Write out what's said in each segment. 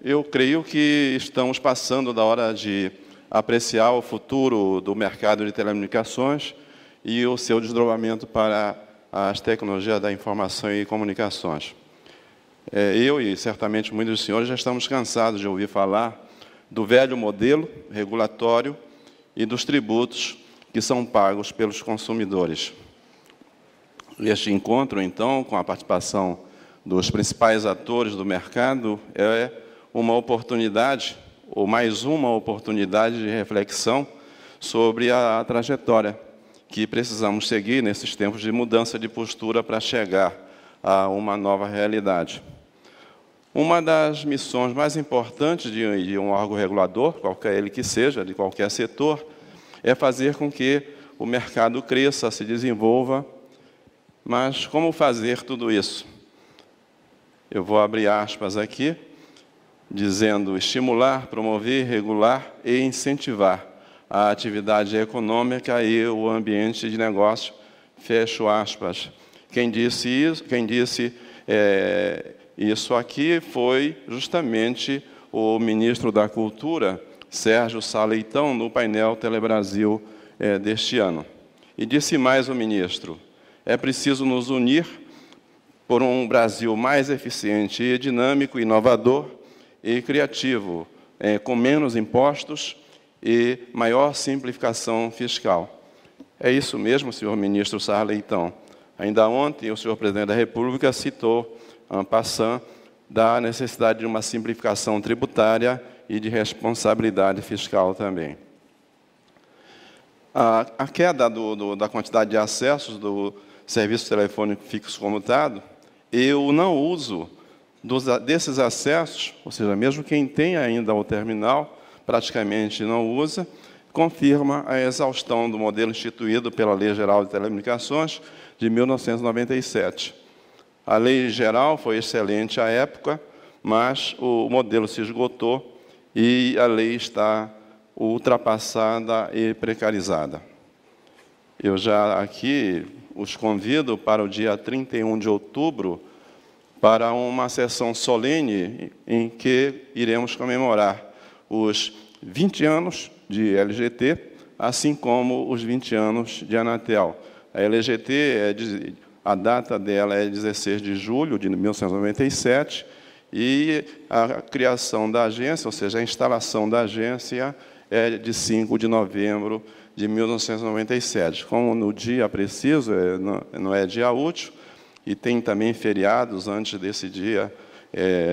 Eu creio que estamos passando da hora de apreciar o futuro do mercado de telecomunicações e o seu desdobramento para as tecnologias da informação e comunicações. É, eu e certamente muitos dos senhores já estamos cansados de ouvir falar do velho modelo regulatório e dos tributos que são pagos pelos consumidores. Este encontro, então, com a participação dos principais atores do mercado, é uma oportunidade, ou mais uma oportunidade de reflexão sobre a trajetória que precisamos seguir nesses tempos de mudança de postura para chegar a uma nova realidade. Uma das missões mais importantes de um órgão regulador, qualquer ele que seja, de qualquer setor, é fazer com que o mercado cresça, se desenvolva. Mas como fazer tudo isso? Eu vou abrir aspas aqui dizendo estimular, promover, regular e incentivar a atividade econômica e o ambiente de negócio. Fecho aspas. Quem disse isso, quem disse é, isso aqui foi justamente o ministro da Cultura, Sérgio Saleitão, no painel Telebrasil é, deste ano. E disse mais o ministro: é preciso nos unir por um Brasil mais eficiente e dinâmico, inovador, e criativo, é, com menos impostos e maior simplificação fiscal. É isso mesmo, senhor ministro Sarley, então. Ainda ontem, o senhor presidente da República citou, en passant, da necessidade de uma simplificação tributária e de responsabilidade fiscal também. A, a queda do, do, da quantidade de acessos do serviço telefônico fixo comutado e o não uso dos, desses acessos, ou seja, mesmo quem tem ainda o terminal, praticamente não usa, confirma a exaustão do modelo instituído pela Lei Geral de Telecomunicações de 1997. A lei geral foi excelente à época, mas o modelo se esgotou e a lei está ultrapassada e precarizada. Eu já aqui os convido para o dia 31 de outubro para uma sessão solene em que iremos comemorar os 20 anos de LGT, assim como os 20 anos de Anatel. A LGT, é de, a data dela é 16 de julho de 1997, e a criação da agência, ou seja, a instalação da agência, é de 5 de novembro de 1997. Como no dia preciso, é, não é dia útil, e tem também feriados antes desse dia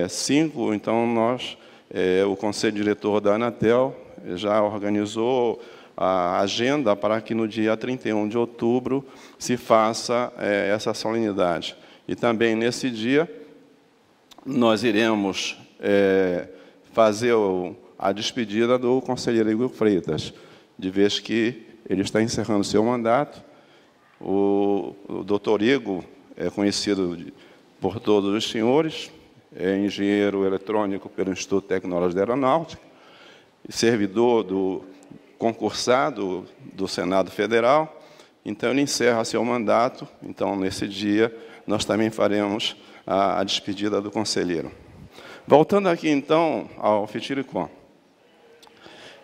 5, é, então nós, é, o Conselho Diretor da Anatel, já organizou a agenda para que no dia 31 de outubro se faça é, essa solenidade. E também nesse dia nós iremos é, fazer o, a despedida do conselheiro Igor Freitas, de vez que ele está encerrando seu mandato. O, o doutor Igor é conhecido por todos os senhores, é engenheiro eletrônico pelo Instituto Tecnológico da Aeronáutica, é servidor do concursado do Senado Federal. Então, ele encerra seu mandato. Então, nesse dia, nós também faremos a, a despedida do conselheiro. Voltando aqui, então, ao Fetiricom.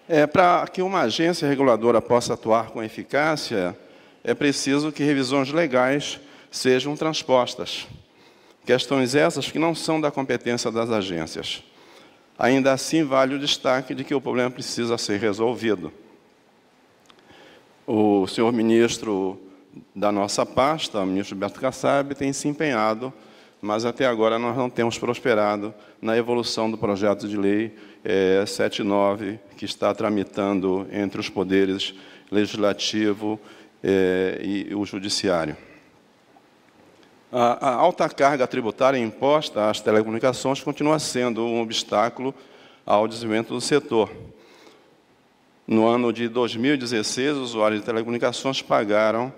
É, Para que uma agência reguladora possa atuar com eficácia, é preciso que revisões legais sejam transpostas. Questões essas que não são da competência das agências. Ainda assim, vale o destaque de que o problema precisa ser resolvido. O senhor ministro da nossa pasta, o ministro Beto Kassab, tem se empenhado, mas até agora nós não temos prosperado na evolução do projeto de lei é, 79, que está tramitando entre os poderes legislativo é, e o judiciário a, a alta carga tributária imposta às telecomunicações continua sendo um obstáculo ao desenvolvimento do setor. No ano de 2016, os usuários de telecomunicações pagaram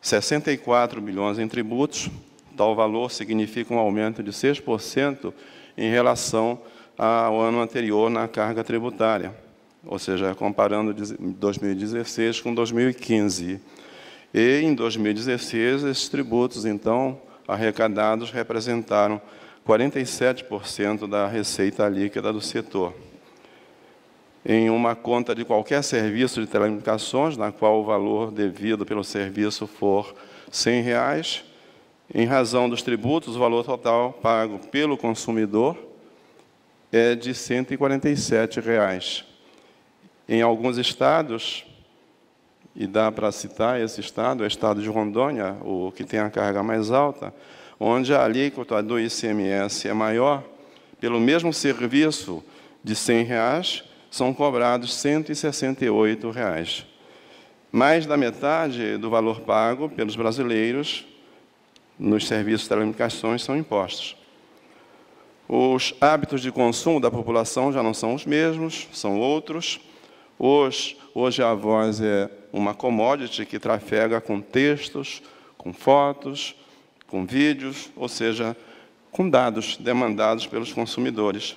64 bilhões em tributos. Tal valor significa um aumento de 6% em relação ao ano anterior na carga tributária, ou seja, comparando 2016 com 2015. E em 2016, esses tributos, então, arrecadados representaram 47% da receita líquida do setor. Em uma conta de qualquer serviço de telecomunicações, na qual o valor devido pelo serviço for R$ reais, em razão dos tributos, o valor total pago pelo consumidor é de R$ 147. Reais. Em alguns estados, e dá para citar esse estado, é o estado de Rondônia, o que tem a carga mais alta, onde a alíquota do ICMS é maior, pelo mesmo serviço de R$ reais, são cobrados R$ 168,00. Reais. Mais da metade do valor pago pelos brasileiros nos serviços de telecomunicações são impostos. Os hábitos de consumo da população já não são os mesmos, são outros. Hoje, hoje a voz é uma commodity que trafega com textos, com fotos, com vídeos, ou seja, com dados demandados pelos consumidores.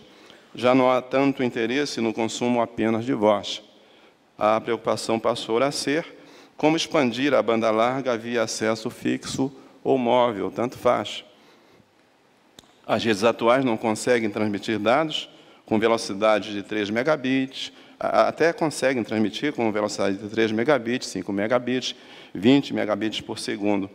Já não há tanto interesse no consumo apenas de voz. A preocupação passou a ser como expandir a banda larga via acesso fixo ou móvel, tanto faz. As redes atuais não conseguem transmitir dados com velocidade de 3 megabits, até conseguem transmitir com velocidade de 3 megabits, 5 megabits, 20 megabits por segundo.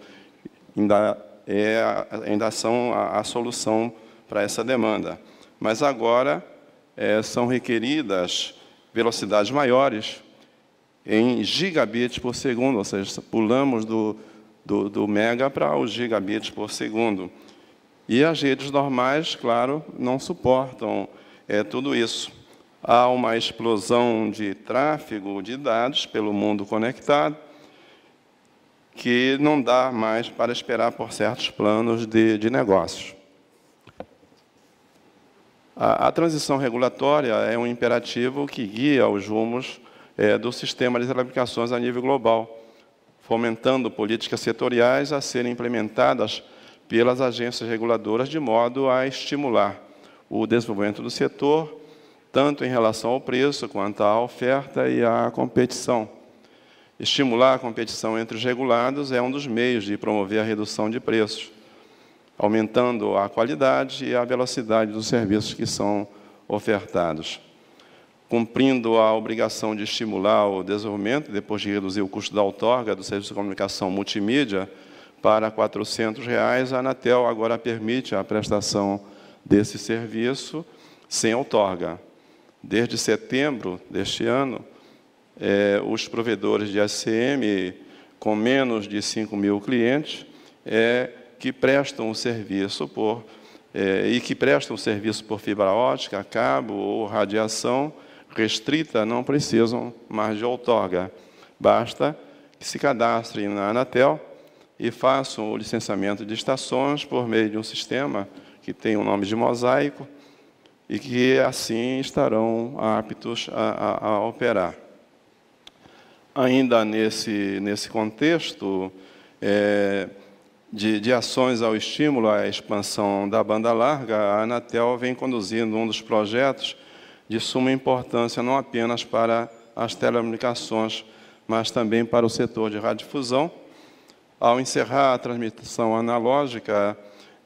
Ainda, é, ainda são a, a solução para essa demanda. Mas agora é, são requeridas velocidades maiores em gigabits por segundo, ou seja, pulamos do, do, do mega para os gigabits por segundo. E as redes normais, claro, não suportam é, tudo isso há uma explosão de tráfego de dados pelo mundo conectado que não dá mais para esperar por certos planos de, de negócios. A, a, transição regulatória é um imperativo que guia os rumos é, do sistema de telecomunicações a nível global, fomentando políticas setoriais a serem implementadas pelas agências reguladoras de modo a estimular o desenvolvimento do setor tanto em relação ao preço quanto à oferta e à competição. Estimular a competição entre os regulados é um dos meios de promover a redução de preços, aumentando a qualidade e a velocidade dos serviços que são ofertados. Cumprindo a obrigação de estimular o desenvolvimento, depois de reduzir o custo da outorga do serviço de comunicação multimídia para R$ 400, reais, a Anatel agora permite a prestação desse serviço sem outorga Desde setembro deste ano, é, os provedores de ACM com menos de 5 mil clientes é, que prestam o serviço por é, e que prestam o serviço por fibra ótica, cabo ou radiação restrita não precisam mais de outorga. Basta que se cadastrem na Anatel e façam o licenciamento de estações por meio de um sistema que tem o nome de mosaico e que assim estarão aptos a, a, a operar. Ainda nesse, nesse contexto é, de, de ações ao estímulo à expansão da banda larga, a Anatel vem conduzindo um dos projetos de suma importância não apenas para as telecomunicações, mas também para o setor de radiodifusão. Ao encerrar a transmissão analógica,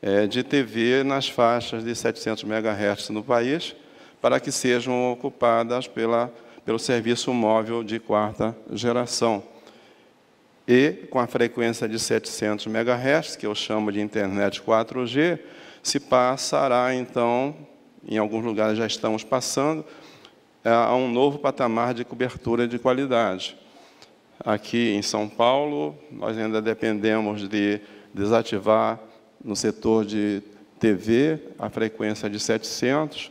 é, de TV nas faixas de 700 MHz no país, para que sejam ocupadas pela, pelo serviço móvel de quarta geração. E com a frequência de 700 MHz, que eu chamo de internet 4G, se passará então, em alguns lugares já estamos passando, a um novo patamar de cobertura de qualidade. Aqui em São Paulo, nós ainda dependemos de desativar no setor de TV, a frequência de 700,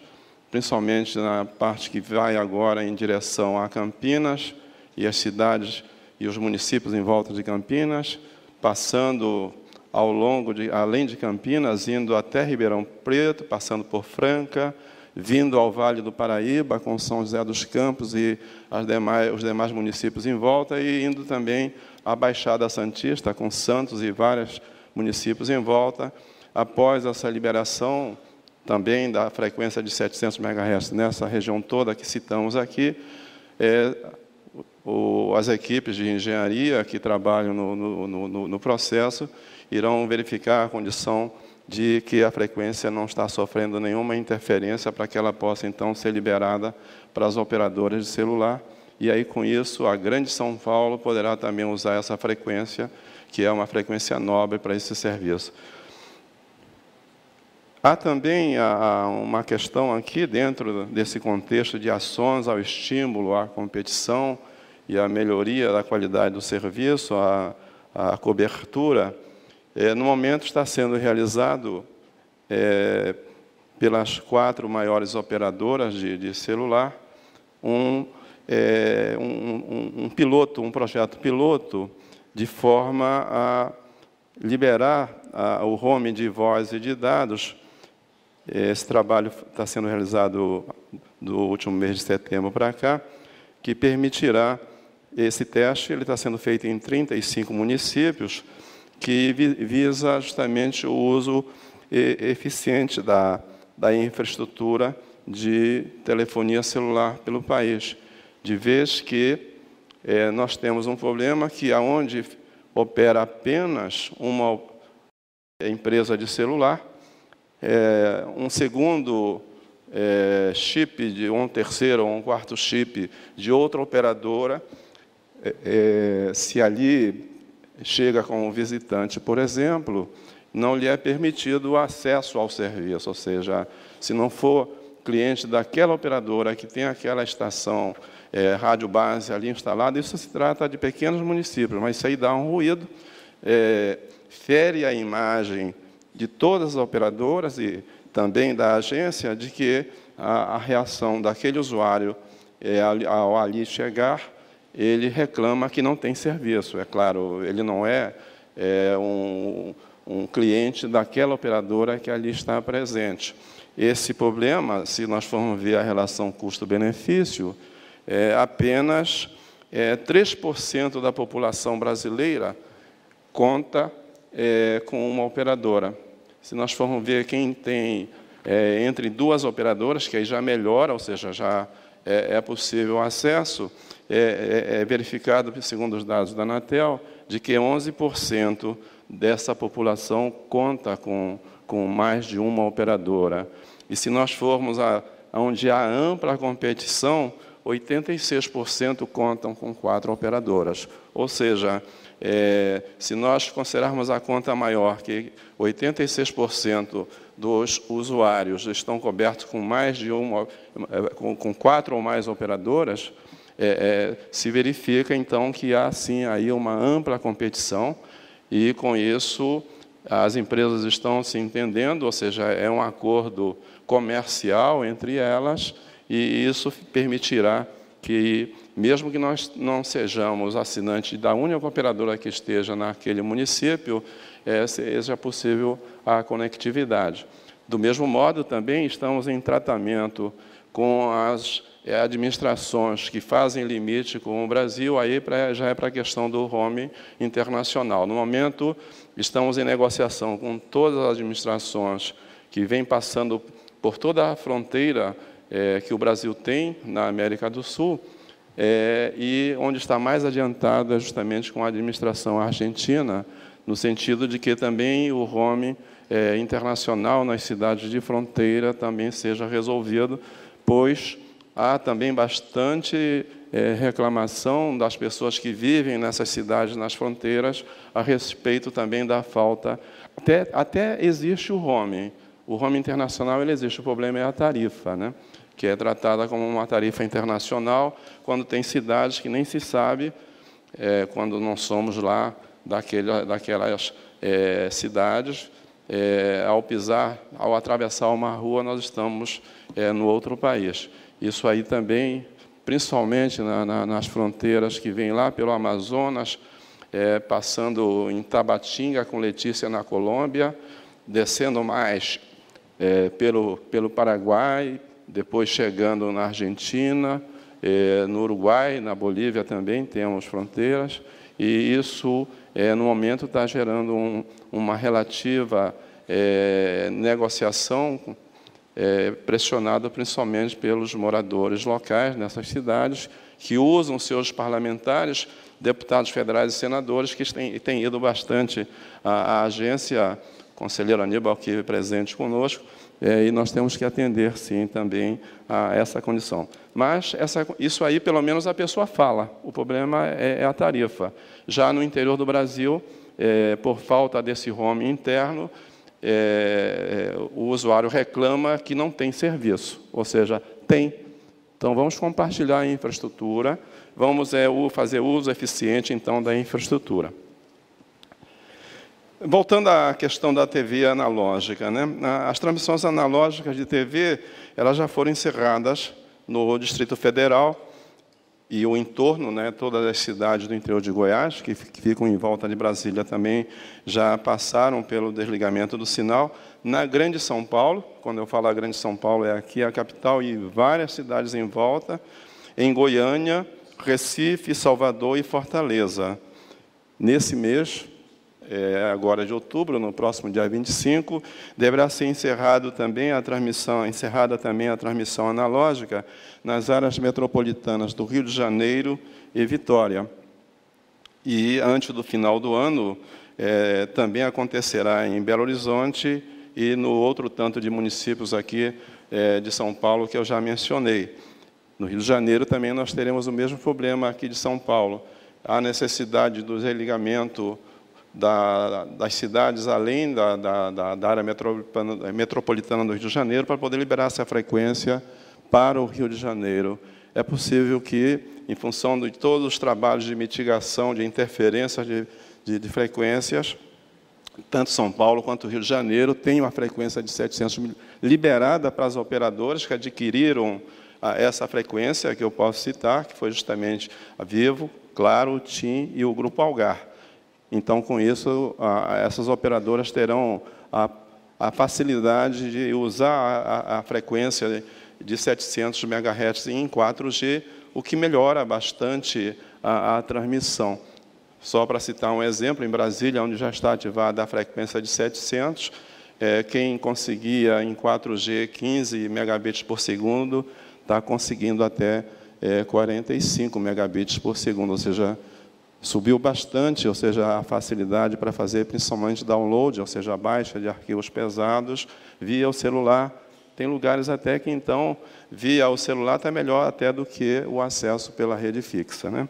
principalmente na parte que vai agora em direção a Campinas e as cidades e os municípios em volta de Campinas, passando ao longo de, além de Campinas, indo até Ribeirão Preto, passando por Franca, vindo ao Vale do Paraíba, com São José dos Campos e demais, os demais municípios em volta, e indo também à Baixada Santista, com Santos e várias municípios em volta, após essa liberação também da frequência de 700 MHz nessa região toda que citamos aqui, é, o, as equipes de engenharia que trabalham no, no, no, no processo irão verificar a condição de que a frequência não está sofrendo nenhuma interferência para que ela possa, então, ser liberada para as operadoras de celular. E aí, com isso, a grande São Paulo poderá também usar essa frequência que é uma frequência nobre para esse serviço. Há também uma questão aqui, dentro desse contexto de ações ao estímulo, à competição e à melhoria da qualidade do serviço, à, cobertura, é, no momento está sendo realizado é, pelas quatro maiores operadoras de, de celular um, é, um, um, um piloto, um projeto piloto, de forma a liberar a, o home de voz e de dados. Esse trabalho está sendo realizado do último mês de setembro para cá, que permitirá esse teste. Ele está sendo feito em 35 municípios, que visa justamente o uso eficiente da, da infraestrutura de telefonia celular pelo país, de vez que é, nós temos um problema que aonde opera apenas uma empresa de celular, é, um segundo é, chip, de um terceiro ou um quarto chip de outra operadora, é, é, se ali chega com um visitante, por exemplo, não lhe é permitido o acesso ao serviço, ou seja, se não for cliente daquela operadora que tem aquela estação é, rádio base ali instalada. Isso se trata de pequenos municípios, mas isso aí dá um ruído, é, fere a imagem de todas as operadoras e também da agência de que a, a reação daquele usuário é, ao ali chegar, ele reclama que não tem serviço. É claro, ele não é, é um, um cliente daquela operadora que ali está presente. Esse problema, se nós formos ver a relação custo-benefício, é apenas é, 3% da população brasileira conta é, com uma operadora. Se nós formos ver quem tem é, entre duas operadoras, que aí já melhora, ou seja, já é, é possível o acesso, é, é, é, verificado, segundo os dados da Anatel, de que 11% dessa população conta com, com mais de uma operadora. E se nós formos a, onde há ampla competição, 86% contam com quatro operadoras. Ou seja, é, se nós considerarmos a conta maior, que 86% dos usuários estão cobertos com mais de uma, é, com, com quatro ou mais operadoras, é, é, se verifica então que há sim aí uma ampla competição e com isso as empresas estão se entendendo, ou seja, é um acordo comercial entre elas e isso permitirá que, mesmo que nós não sejamos assinante da única operadora que esteja naquele município, é, seja possível a conectividade. Do mesmo modo, também estamos em tratamento com as eh, administrações que fazem limite com o Brasil, aí já é para a questão do home internacional. No momento, estamos em negociação com todas as administrações que vêm passando por toda a fronteira é, que o Brasil tem na América do Sul, é, e onde está mais adiantada justamente com a administração argentina, no sentido de que também o home é, internacional nas cidades de fronteira também seja resolvido, pois há também bastante é, reclamação das pessoas que vivem nessas cidades, nas fronteiras, a respeito também da falta. Até, até existe o home, o home internacional ele existe, o problema é a tarifa, né? que é tratada como uma tarifa internacional, quando tem cidades que nem se sabe, é, quando não somos lá daquele, daquelas é, cidades, é, ao pisar, ao atravessar uma rua, nós estamos é, no outro país. Isso aí também, principalmente na, na, nas fronteiras que vêm lá pelo Amazonas, é, passando em Tabatinga com Letícia na Colômbia, descendo mais é, pelo, pelo Paraguai, depois chegando na Argentina, é, no Uruguai, na Bolívia também temos fronteiras, e isso, é, no momento, está gerando um, uma relativa é, negociação é, pressionada principalmente pelos moradores locais nessas cidades, que usam seus parlamentares, deputados federais e senadores, que têm, têm ido bastante à, agência, a conselheira Aníbal, que é presente conosco, é, e nós temos que atender, sim, também a essa condição. Mas essa, isso aí, pelo menos, a pessoa fala. O problema é, é a tarifa. Já no interior do Brasil, é, por falta desse home interno, é, é, o usuário reclama que não tem serviço, ou seja, tem. Então, vamos compartilhar a infraestrutura, vamos é, fazer uso eficiente, então, da infraestrutura. Voltando à questão da TV analógica, né? as transmissões analógicas de TV elas já foram encerradas no Distrito Federal e o entorno, né, todas as cidades do interior de Goiás, que ficam em volta de Brasília também, já passaram pelo desligamento do sinal. Na Grande São Paulo, quando eu falo a Grande São Paulo, é aqui a capital e várias cidades em volta, em Goiânia, Recife, Salvador e Fortaleza. Nesse mês, é, agora de outubro, no próximo dia 25, deverá ser encerrado também a transmissão, encerrada também a transmissão analógica nas áreas metropolitanas do Rio de Janeiro e Vitória. E antes do final do ano, é, também acontecerá em Belo Horizonte e no outro tanto de municípios aqui é, de São Paulo que eu já mencionei. No Rio de Janeiro também nós teremos o mesmo problema aqui de São Paulo. A necessidade do religamento da, das cidades além da, da, da área metropolitana do Rio de Janeiro para poder liberar essa frequência para o Rio de Janeiro. É possível que, em função de todos os trabalhos de mitigação, de interferências de, de, de frequências, tanto São Paulo quanto Rio de Janeiro tenham uma frequência de 700 mil liberada para as operadoras que adquiriram ah, essa frequência que eu posso citar, que foi justamente a Vivo, Claro, TIM e o Grupo Algar. Então, com isso, a, essas operadoras terão a, a facilidade de usar a, a frequência de 700 MHz em 4G, o que melhora bastante a, a transmissão. Só para citar um exemplo, em Brasília, onde já está ativada a frequência de 700, é, quem conseguia em 4G 15 megabits por segundo está conseguindo até é, 45 megabits por segundo, ou seja, Subiu bastante, ou seja, a facilidade para fazer principalmente download, ou seja, a baixa de arquivos pesados via o celular. Tem lugares até que então via o celular está melhor até do que o acesso pela rede fixa. Né?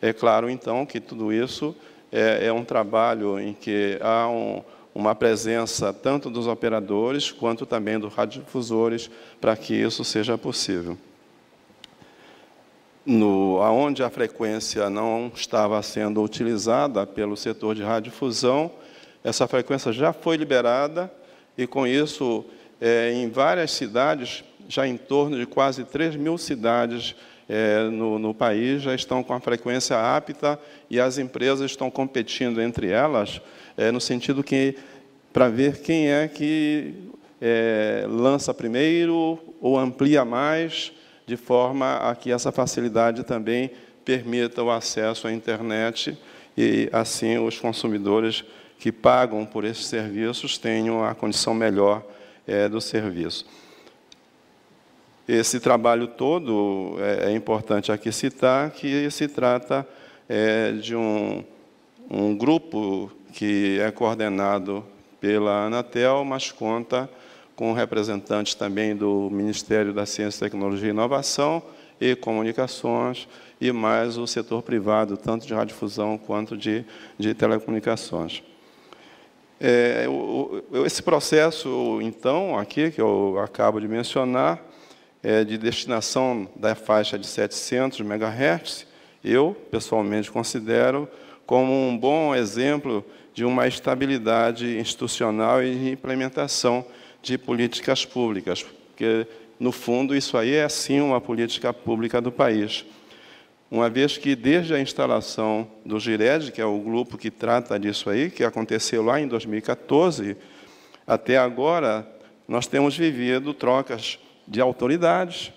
É claro então que tudo isso é, é um trabalho em que há um, uma presença tanto dos operadores quanto também dos radiodifusores para que isso seja possível no, aonde a frequência não estava sendo utilizada pelo setor de radiodifusão, essa frequência já foi liberada e, com isso, é, em várias cidades, já em torno de quase 3 mil cidades é, no, no país, já estão com a frequência apta e as empresas estão competindo entre elas, é, no sentido que, para ver quem é que é, lança primeiro ou amplia mais, de forma a que essa facilidade também permita o acesso à internet e, assim, os consumidores que pagam por esses serviços tenham a condição melhor é, do serviço. Esse trabalho todo é, é importante aqui citar que se trata é, de um, um grupo que é coordenado pela Anatel, mas conta com representantes também do Ministério da Ciência, Tecnologia e Inovação e Comunicações, e mais o setor privado, tanto de radiodifusão quanto de, de telecomunicações. É, o, esse processo, então, aqui, que eu acabo de mencionar, é de destinação da faixa de 700 MHz, eu, pessoalmente, considero como um bom exemplo de uma estabilidade institucional e implementação de políticas públicas, porque, no fundo, isso aí é sim uma política pública do país. Uma vez que, desde a instalação do GIRED, que é o grupo que trata disso aí, que aconteceu lá em 2014, até agora, nós temos vivido trocas de autoridades,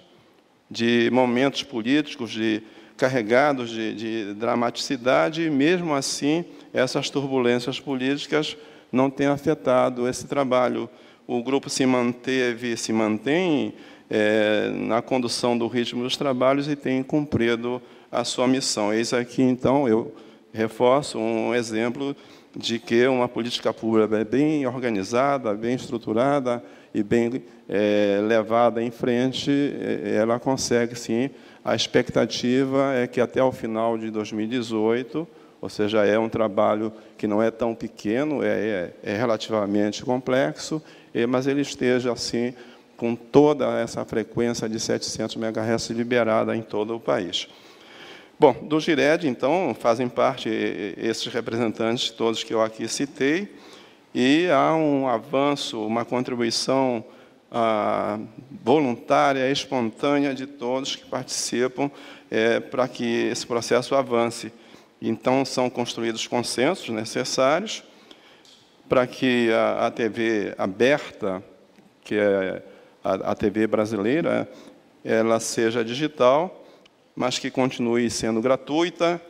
de momentos políticos, de carregados de, de, dramaticidade, e mesmo assim, essas turbulências políticas não têm afetado esse trabalho o grupo se manteve, se mantém é, na condução do ritmo dos trabalhos e tem cumprido a sua missão. Eis aqui, então, eu reforço um exemplo de que uma política pública é bem organizada, bem estruturada e bem é, levada em frente, é, ela consegue, sim. A expectativa é que até o final de 2018, ou seja, é um trabalho que não é tão pequeno, é, é, é relativamente complexo, mas ele esteja assim com toda essa frequência de 700 MHz liberada em todo o país. Bom, do GIRED, então, fazem parte esses representantes todos que eu aqui citei, e há um avanço, uma contribuição ah, voluntária, espontânea de todos que participam é, para que esse processo avance. Então, são construídos consensos necessários, para que a, a, TV aberta, que é a, a TV brasileira, ela seja digital, mas que continue sendo gratuita,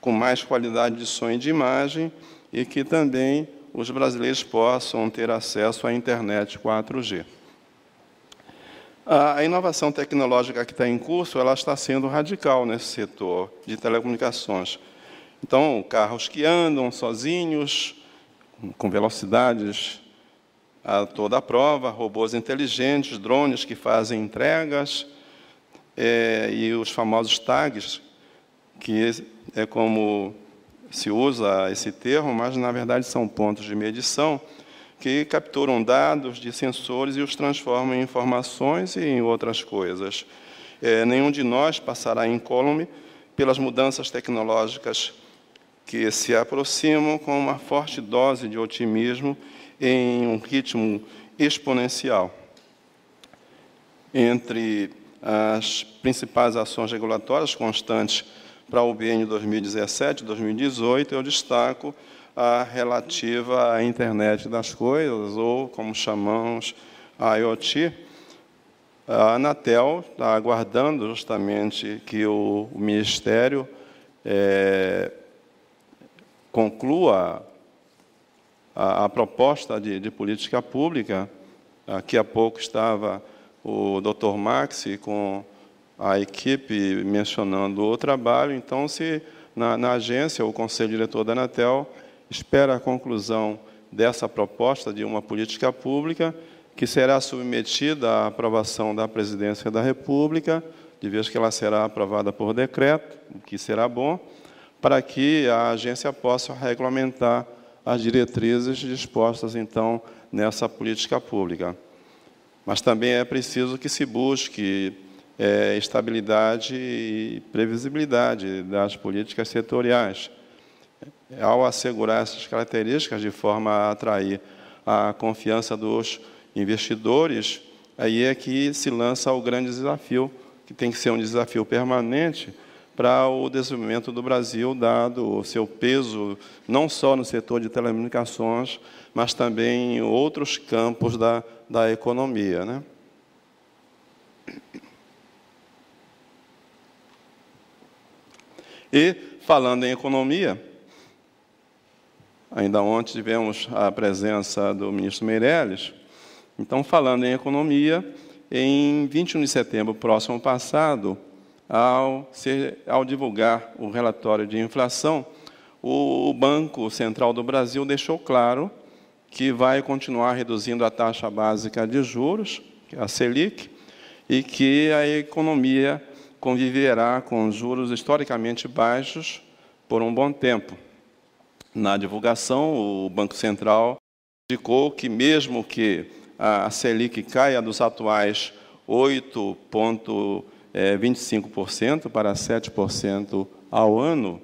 com mais qualidade de som e de imagem, e que também os brasileiros possam ter acesso à internet 4G. A inovação tecnológica que está em curso, ela está sendo radical nesse setor de telecomunicações. Então, carros que andam sozinhos, com velocidades a toda a prova, robôs inteligentes, drones que fazem entregas é, e os famosos tags, que é como se usa esse termo, mas na verdade são pontos de medição que capturam dados de sensores e os transformam em informações e em outras coisas. É, nenhum de nós passará incólume pelas mudanças tecnológicas que se aproximam com uma forte dose de otimismo em um ritmo exponencial. Entre as principais ações regulatórias constantes para o BN 2017-2018, eu destaco a relativa à internet das coisas, ou como chamamos a IoT. A Anatel está aguardando justamente que o, o Ministério é, conclua a, a proposta de, de, política pública. Aqui ah, a pouco estava o Dr. Maxi com a equipe mencionando o trabalho. Então, se na, na agência, o Conselho Diretor da Anatel espera a conclusão dessa proposta de uma política pública que será submetida à aprovação da Presidência da República, de vez que ela será aprovada por decreto, o que será bom, para que a agência possa regulamentar as diretrizes dispostas, então, nessa política pública. Mas também é preciso que se busque é, estabilidade e previsibilidade das políticas setoriais. Ao assegurar essas características de forma a atrair a confiança dos investidores, aí é que se lança o grande desafio, que tem que ser um desafio permanente, para o desenvolvimento do Brasil, dado o seu peso não só no setor de telecomunicações, mas também em outros campos da, da economia. Né? E, falando em economia, ainda ontem tivemos a presença do ministro Meirelles, então, falando em economia, em 21 de setembro próximo passado, ao, ser, ao divulgar o relatório de inflação, o Banco Central do Brasil deixou claro que vai continuar reduzindo a taxa básica de juros, é a Selic, e que a economia conviverá com juros historicamente baixos por um bom tempo. Na divulgação, o Banco Central indicou que, mesmo que a Selic caia dos atuais 8,5%, é, 25% para 7% ao ano,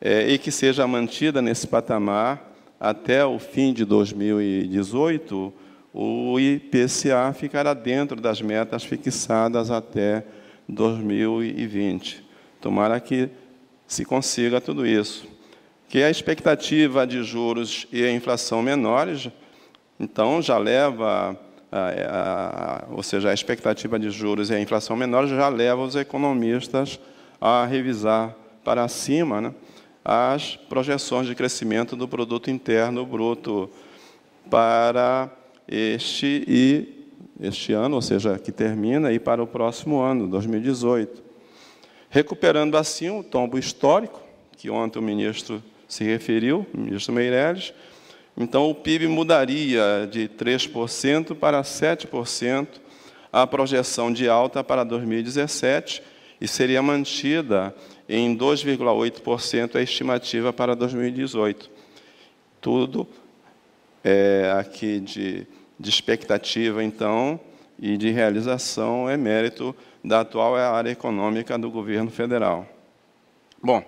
é, e que seja mantida nesse patamar até o fim de 2018, o IPCA ficará dentro das metas fixadas até 2020. Tomara que se consiga tudo isso. Que a expectativa de juros e a inflação menores, então, já leva a, a, ou seja, a expectativa de juros e a inflação menor já leva os economistas a revisar para cima né, as projeções de crescimento do produto interno bruto para este e este ano, ou seja, que termina e para o próximo ano, 2018. Recuperando assim o tombo histórico que ontem o ministro se referiu, o ministro Meirelles, então, o PIB mudaria de 3% para 7%, a projeção de alta para 2017, e seria mantida em 2,8% a estimativa para 2018. Tudo é, aqui de, de expectativa, então, e de realização é mérito da atual área econômica do governo federal. Bom,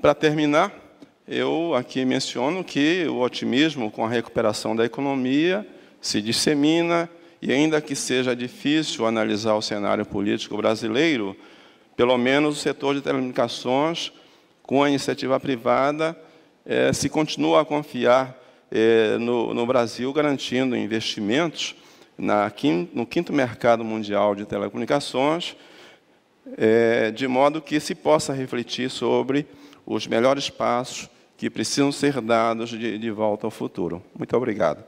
para terminar, eu aqui menciono que o otimismo com a recuperação da economia se dissemina, e ainda que seja difícil analisar o cenário político brasileiro, pelo menos o setor de telecomunicações, com a iniciativa privada, eh, se continua a confiar eh, no, no, Brasil, garantindo investimentos na, no quinto mercado mundial de telecomunicações, eh, de modo que se possa refletir sobre os melhores passos que precisam ser dados de, de volta ao futuro. Muito obrigado.